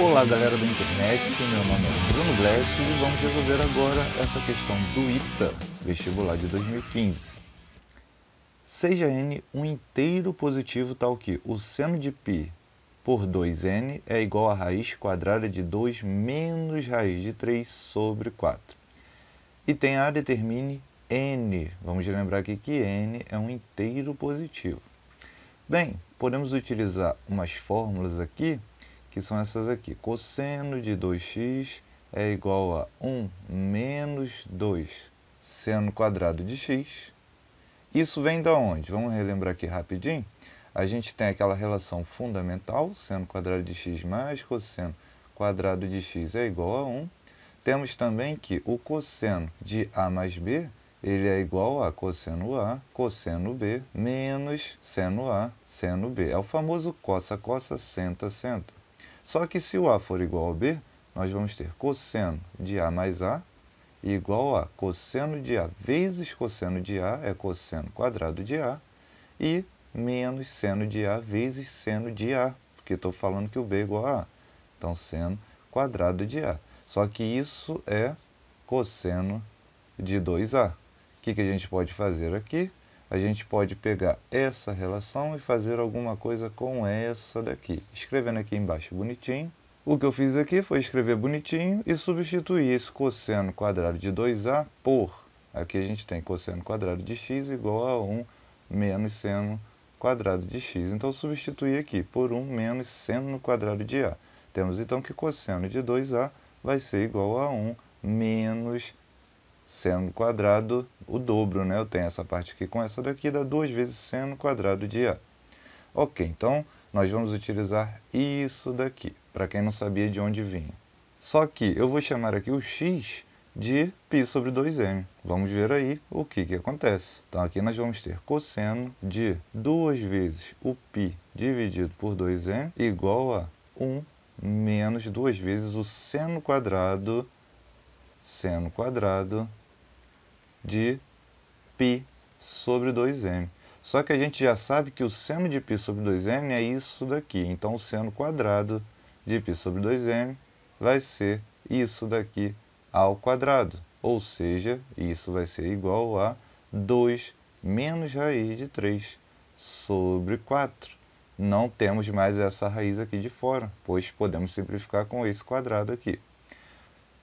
Olá galera da internet, meu nome é Bruno Bless e vamos resolver agora essa questão do ITA, vestibular de 2015. Seja n um inteiro positivo tal tá que o seno de π por 2n é igual a raiz quadrada de 2 menos raiz de 3 sobre 4. Item A determine n. Vamos lembrar aqui que n é um inteiro positivo. Bem, podemos utilizar umas fórmulas aqui que são essas aqui. Cosseno de 2x é igual a 1 menos 2 seno quadrado de x. Isso vem da onde? Vamos relembrar aqui rapidinho. A gente tem aquela relação fundamental, seno quadrado de x mais cosseno quadrado de x é igual a 1. Temos também que o cosseno de a mais b ele é igual a cosseno A, cosseno B, menos seno A, seno B. É o famoso coça, coça, senta, senta. Só que se o A for igual a B, nós vamos ter cosseno de A mais A igual a cosseno de A vezes cosseno de A, é cosseno quadrado de A, e menos seno de A vezes seno de A, porque estou falando que o B é igual a A. Então, seno quadrado de A. Só que isso é cosseno de 2A. O que, que a gente pode fazer aqui? a gente pode pegar essa relação e fazer alguma coisa com essa daqui. Escrevendo aqui embaixo bonitinho. O que eu fiz aqui foi escrever bonitinho e substituir esse cosseno quadrado de 2a por... Aqui a gente tem cosseno quadrado de x igual a 1 menos seno quadrado de x. Então, substituir aqui por 1 menos seno quadrado de a. Temos então que cosseno de 2a vai ser igual a 1 menos seno quadrado, o dobro, né? Eu tenho essa parte aqui com essa daqui, dá 2 vezes seno quadrado de A. Ok, então nós vamos utilizar isso daqui, para quem não sabia de onde vinha. Só que eu vou chamar aqui o x de π sobre 2m. Vamos ver aí o que, que acontece. Então aqui nós vamos ter cosseno de 2 vezes o π dividido por 2m igual a 1 menos 2 vezes o seno quadrado, seno quadrado de π sobre 2m. Só que a gente já sabe que o seno de π sobre 2m é isso daqui. Então, o seno quadrado de π sobre 2m vai ser isso daqui ao quadrado. Ou seja, isso vai ser igual a 2 menos raiz de 3 sobre 4. Não temos mais essa raiz aqui de fora, pois podemos simplificar com esse quadrado aqui.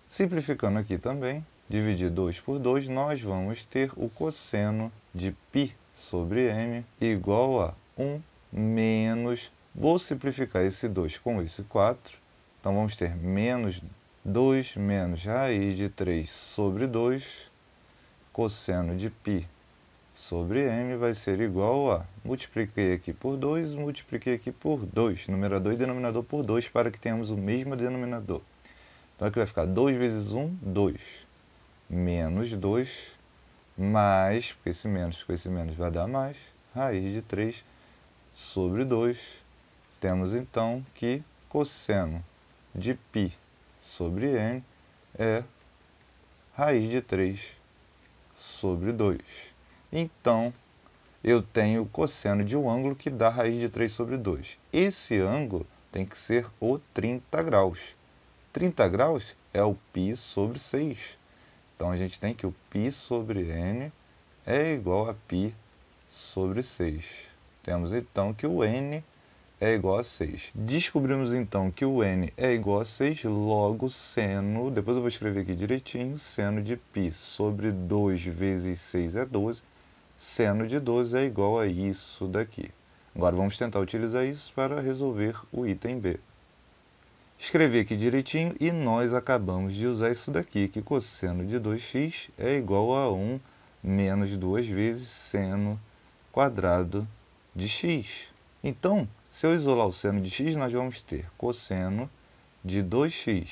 Simplificando aqui também, dividir 2 por 2, nós vamos ter o cosseno de π sobre m igual a 1 menos, vou simplificar esse 2 com esse 4, então vamos ter menos 2 menos raiz de 3 sobre 2, cosseno de π sobre m vai ser igual a, multipliquei aqui por 2, multipliquei aqui por 2, numerador e denominador por 2, para que tenhamos o mesmo denominador. Então aqui vai ficar 2 vezes 1, 2 menos 2 mais, porque esse menos com esse menos vai dar mais, raiz de 3 sobre 2. Temos então que cosseno de π sobre n é raiz de 3 sobre 2. Então, eu tenho o cosseno de um ângulo que dá raiz de 3 sobre 2. Esse ângulo tem que ser o 30 graus. 30 graus é o π sobre 6. Então a gente tem que o π sobre n é igual a π sobre 6. Temos então que o n é igual a 6. Descobrimos então que o n é igual a 6, logo seno, depois eu vou escrever aqui direitinho, seno de π sobre 2 vezes 6 é 12, seno de 12 é igual a isso daqui. Agora vamos tentar utilizar isso para resolver o item B. Escrevi aqui direitinho e nós acabamos de usar isso daqui, que cosseno de 2x é igual a 1 menos 2 vezes seno quadrado de x. Então, se eu isolar o seno de x, nós vamos ter cosseno de 2x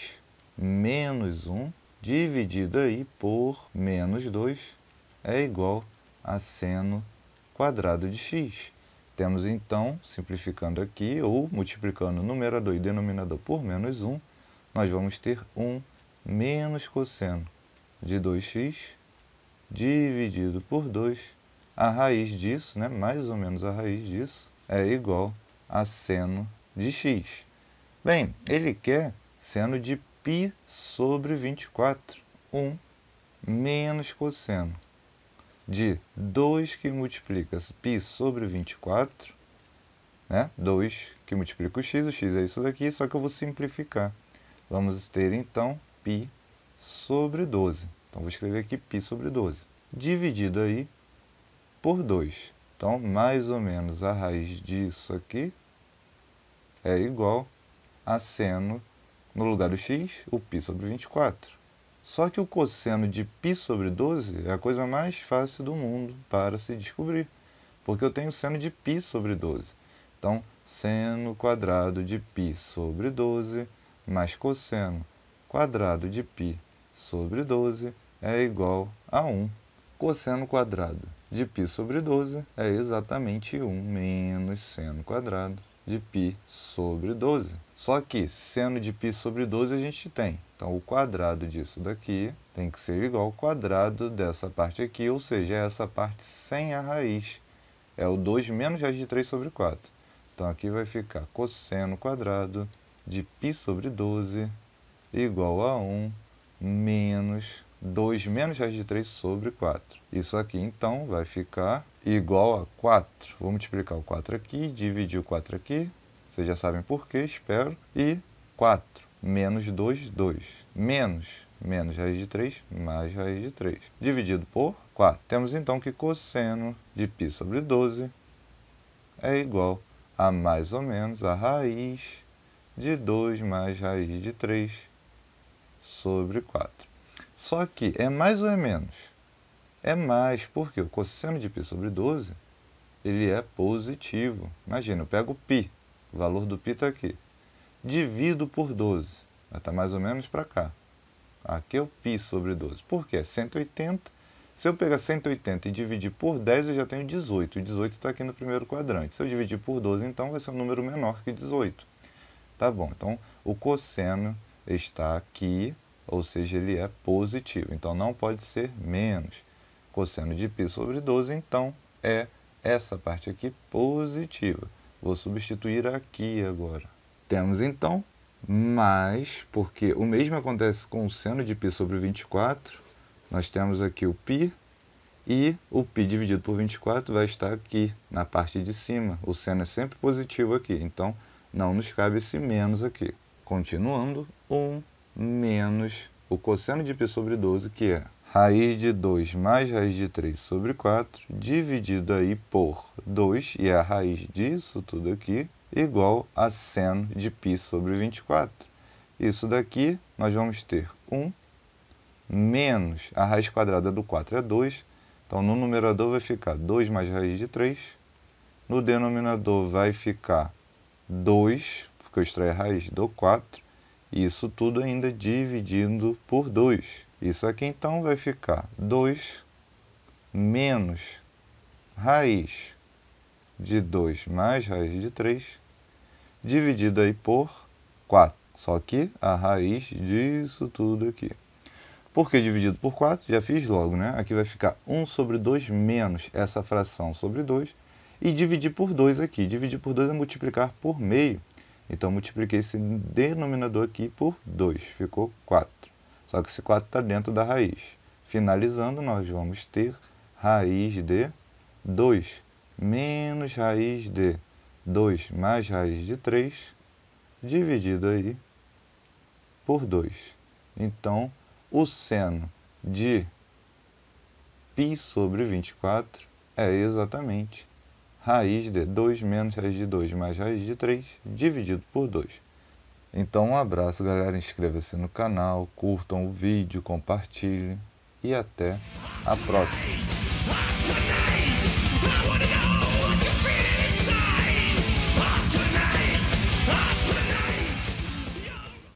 menos 1 dividido aí por menos 2 é igual a seno quadrado de x. Temos então, simplificando aqui, ou multiplicando numerador e denominador por menos 1, nós vamos ter 1 menos cosseno de 2x dividido por 2. A raiz disso, né, mais ou menos a raiz disso, é igual a seno de x. Bem, ele quer seno de π sobre 24, 1 menos cosseno de 2 que multiplica π sobre 24, né? 2 que multiplica o x, o x é isso daqui, só que eu vou simplificar. Vamos ter então π sobre 12. Então vou escrever aqui π sobre 12, dividido aí por 2. Então, mais ou menos a raiz disso aqui é igual a seno, no lugar do x, o π sobre 24. Só que o cosseno de π sobre 12 é a coisa mais fácil do mundo para se descobrir, porque eu tenho seno de π sobre 12. Então, seno quadrado de π sobre 12 mais cosseno quadrado de π sobre 12 é igual a 1. Cosseno quadrado de π sobre 12 é exatamente 1 menos seno quadrado de π sobre 12. Só que seno de π sobre 12 a gente tem então, o quadrado disso daqui tem que ser igual ao quadrado dessa parte aqui, ou seja, é essa parte sem a raiz. É o 2 menos raiz de 3 sobre 4. Então, aqui vai ficar cosseno quadrado de π sobre 12 igual a 1 menos 2 menos raiz de 3 sobre 4. Isso aqui, então, vai ficar igual a 4. Vou multiplicar o 4 aqui, dividir o 4 aqui. Vocês já sabem por quê, espero. E 4 menos 2, 2. Menos menos raiz de 3, mais raiz de 3. Dividido por 4. Temos então que cosseno de π sobre 12 é igual a mais ou menos a raiz de 2 mais raiz de 3 sobre 4. Só que é mais ou é menos? É mais, porque o cosseno de π sobre 12 ele é positivo. Imagina, eu pego π, o valor do π está aqui divido por 12. Está mais ou menos para cá. Aqui é o π sobre 12. Por quê? 180. Se eu pegar 180 e dividir por 10, eu já tenho 18. E 18 está aqui no primeiro quadrante. Se eu dividir por 12, então vai ser um número menor que 18. Tá bom, então o cosseno está aqui, ou seja, ele é positivo. Então não pode ser menos. Cosseno de π sobre 12, então, é essa parte aqui positiva. Vou substituir aqui agora temos então mais, porque o mesmo acontece com o seno de π sobre 24, nós temos aqui o π, e o π dividido por 24 vai estar aqui, na parte de cima. O seno é sempre positivo aqui, então não nos cabe esse menos aqui. Continuando, 1 menos o cosseno de π sobre 12, que é raiz de 2 mais raiz de 3 sobre 4, dividido aí por 2, e é a raiz disso tudo aqui, igual a seno de π sobre 24. Isso daqui nós vamos ter 1 menos a raiz quadrada do 4 é 2. Então, no numerador vai ficar 2 mais raiz de 3. No denominador vai ficar 2, porque eu extraí a raiz do 4. E isso tudo ainda dividindo por 2. Isso aqui, então, vai ficar 2 menos raiz de 2 mais raiz de 3 dividido aí por 4. Só que a raiz disso tudo aqui. Por que dividido por 4, já fiz logo, né? Aqui vai ficar 1 sobre 2 menos essa fração sobre 2. E dividir por 2 aqui. Dividir por 2 é multiplicar por meio. Então, multipliquei esse denominador aqui por 2. Ficou 4. Só que esse 4 está dentro da raiz. Finalizando, nós vamos ter raiz de 2 menos raiz de 2 mais raiz de 3, dividido aí por 2. Então, o seno de π sobre 24 é exatamente raiz de 2 menos raiz de 2 mais raiz de 3, dividido por 2. Então, um abraço, galera. Inscreva-se no canal, curtam o vídeo, compartilhem e até a próxima.